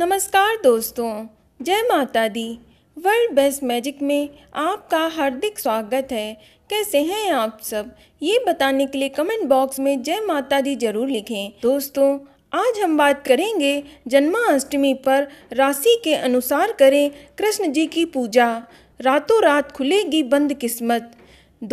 नमस्कार दोस्तों जय माता दी वर्ल्ड बेस्ट मैजिक में आपका हार्दिक स्वागत है कैसे हैं आप सब ये बताने के लिए कमेंट बॉक्स में जय माता दी जरूर लिखें दोस्तों आज हम बात करेंगे जन्माष्टमी पर राशि के अनुसार करें कृष्ण जी की पूजा रातों रात खुलेगी बंद किस्मत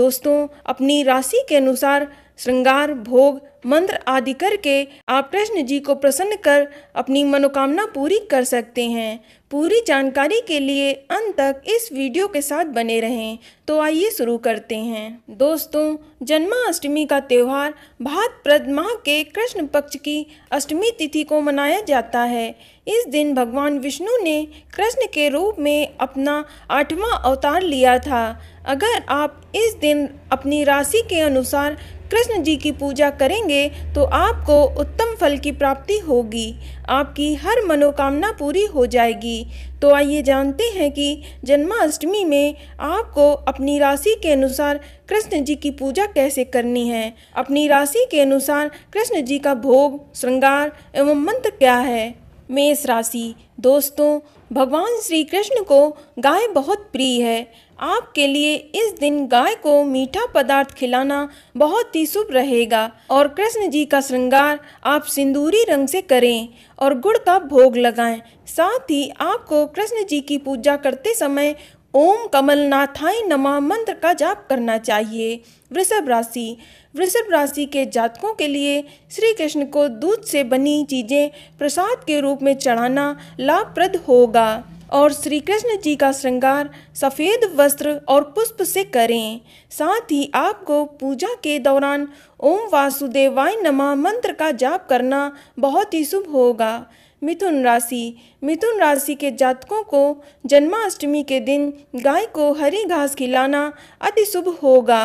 दोस्तों अपनी राशि के अनुसार श्रृंगार भोग मंत्र आदि करके आप कृष्ण जी को प्रसन्न कर अपनी मनोकामना पूरी कर सकते हैं पूरी जानकारी के लिए अंत तक इस वीडियो के साथ बने रहें तो आइए शुरू करते हैं दोस्तों जन्माष्टमी का त्यौहार भारतप्रद माह के कृष्ण पक्ष की अष्टमी तिथि को मनाया जाता है इस दिन भगवान विष्णु ने कृष्ण के रूप में अपना आठवां अवतार लिया था अगर आप इस दिन अपनी राशि के अनुसार कृष्ण जी की पूजा करेंगे तो आपको उत्तम फल की प्राप्ति होगी आपकी हर मनोकामना पूरी हो जाएगी तो आइए जानते हैं कि जन्माष्टमी में आपको अपनी राशि के अनुसार कृष्ण जी की पूजा कैसे करनी है अपनी राशि के अनुसार कृष्ण जी का भोग श्रृंगार एवं मंत्र क्या है मेष राशि दोस्तों भगवान श्री कृष्ण को गाय बहुत प्रिय है आपके लिए इस दिन गाय को मीठा पदार्थ खिलाना बहुत ही शुभ रहेगा और कृष्ण जी का श्रृंगार आप सिंदूरी रंग से करें और गुड़ का भोग लगाएं साथ ही आपको कृष्ण जी की पूजा करते समय ओम कमलनाथाय नमा मंत्र का जाप करना चाहिए वृषभ राशि वृषभ राशि के जातकों के लिए श्री कृष्ण को दूध से बनी चीज़ें प्रसाद के रूप में चढ़ाना लाभप्रद होगा और श्री कृष्ण जी का श्रृंगार सफ़ेद वस्त्र और पुष्प से करें साथ ही आपको पूजा के दौरान ओम वासुदेवाय नमा मंत्र का जाप करना बहुत ही शुभ होगा मिथुन राशि मिथुन राशि के जातकों को जन्माष्टमी के दिन गाय को हरी घास खिलाना अति शुभ होगा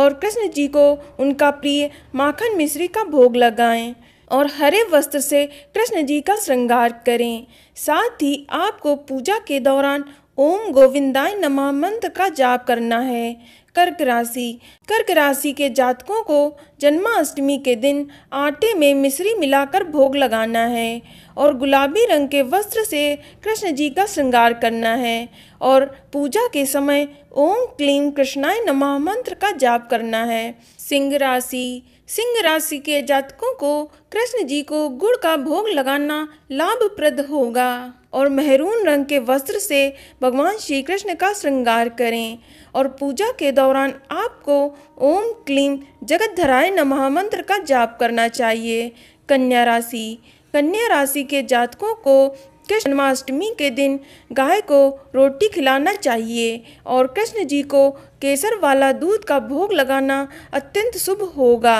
और कृष्ण जी को उनका प्रिय माखन मिश्री का भोग लगाएं और हरे वस्त्र से कृष्ण जी का श्रृंगार करें साथ ही आपको पूजा के दौरान ओम गोविंदाय नमः मंत्र का जाप करना है कर्क राशि कर्क राशि के जातकों को जन्माष्टमी के दिन आटे में मिश्री मिलाकर भोग लगाना है और गुलाबी रंग के वस्त्र से कृष्ण जी का श्रृंगार करना है और पूजा के समय ओम क्लीम कृष्णाय नमः मंत्र का जाप करना है सिंह राशि सिंह राशि के जातकों को कृष्ण जी को गुड़ का भोग लगाना लाभप्रद होगा और मेहरून रंग के वस्त्र से भगवान श्री कृष्ण का श्रृंगार करें और पूजा के दौरान आपको ओम क्लीम जगत धराय नमः मंत्र का जाप करना चाहिए कन्या राशि कन्या राशि के जातकों को कृष्ण जन्माष्टमी के दिन गाय को रोटी खिलाना चाहिए और कृष्ण जी को केसर वाला दूध का भोग लगाना अत्यंत शुभ होगा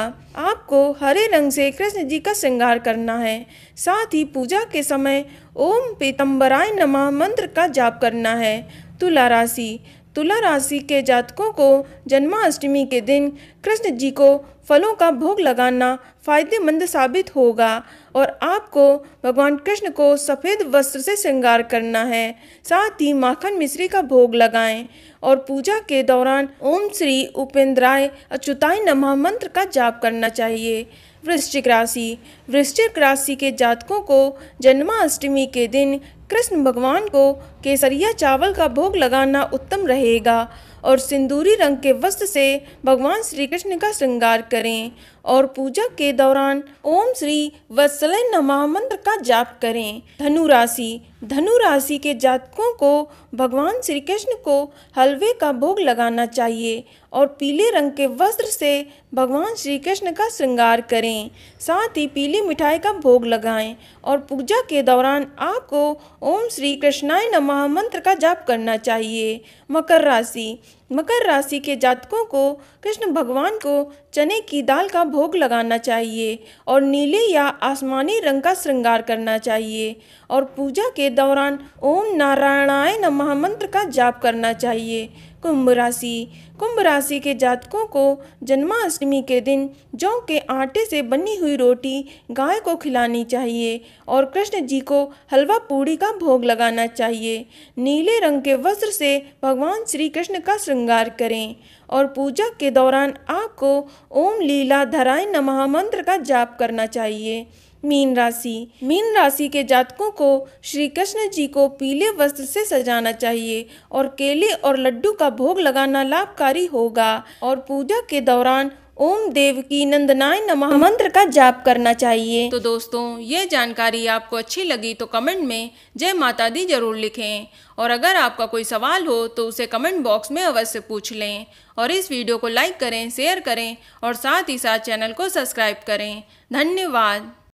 आपको हरे रंग से कृष्ण जी का श्रृंगार करना है साथ ही पूजा के समय ओम पीतम्बराय नमः मंत्र का जाप करना है तुला राशि तुला राशि के जातकों को जन्माष्टमी के दिन कृष्ण जी को फलों का भोग लगाना फायदेमंद साबित होगा और आपको भगवान कृष्ण को सफ़ेद वस्त्र से श्रृंगार करना है साथ ही माखन मिश्री का भोग लगाएं और पूजा के दौरान ओम श्री उपेंद्राय अच्युताय नमः मंत्र का जाप करना चाहिए वृश्चिक राशि वृश्चिक राशि के जातकों को जन्माष्टमी के दिन कृष्ण भगवान को केसरिया चावल का भोग लगाना उत्तम रहेगा और सिंदूरी रंग के वस्त्र से भगवान श्री कृष्ण का श्रृंगार करें और पूजा के दौरान ओम श्री वत्सल नमा मंत्र का जाप करें धनु राशि धनु राशि के जातकों को भगवान श्री कृष्ण को हलवे का भोग लगाना चाहिए और पीले रंग के वस्त्र से भगवान श्री कृष्ण का श्रृंगार करें साथ ही पीली मिठाई का भोग लगाएं और पूजा के दौरान आपको ओम श्री कृष्णाय नमः मंत्र का जाप करना चाहिए मकर राशि मकर राशि के जातकों को कृष्ण भगवान को चने की दाल का भोग लगाना चाहिए और नीले या आसमानी रंग का श्रृंगार करना चाहिए और पूजा के दौरान ओम नारायणाय नमः महामंत्र का जाप करना चाहिए कुंभ राशि कुंभ राशि के जातकों को जन्माष्टमी के दिन जौ के आटे से बनी हुई रोटी गाय को खिलानी चाहिए और कृष्ण जी को हलवा पूड़ी का भोग लगाना चाहिए नीले रंग के वस्त्र से भगवान श्री कृष्ण का श्रृंग श्रृंगार करें और पूजा के दौरान आपको ओम लीला धराय नमः मंत्र का जाप करना चाहिए मीन राशि मीन राशि के जातकों को श्री कृष्ण जी को पीले वस्त्र से सजाना चाहिए और केले और लड्डू का भोग लगाना लाभकारी होगा और पूजा के दौरान ओम की नंदनाय नमः मंत्र का जाप करना चाहिए तो दोस्तों ये जानकारी आपको अच्छी लगी तो कमेंट में जय माता दी जरूर लिखें और अगर आपका कोई सवाल हो तो उसे कमेंट बॉक्स में अवश्य पूछ लें और इस वीडियो को लाइक करें शेयर करें और साथ ही साथ चैनल को सब्सक्राइब करें धन्यवाद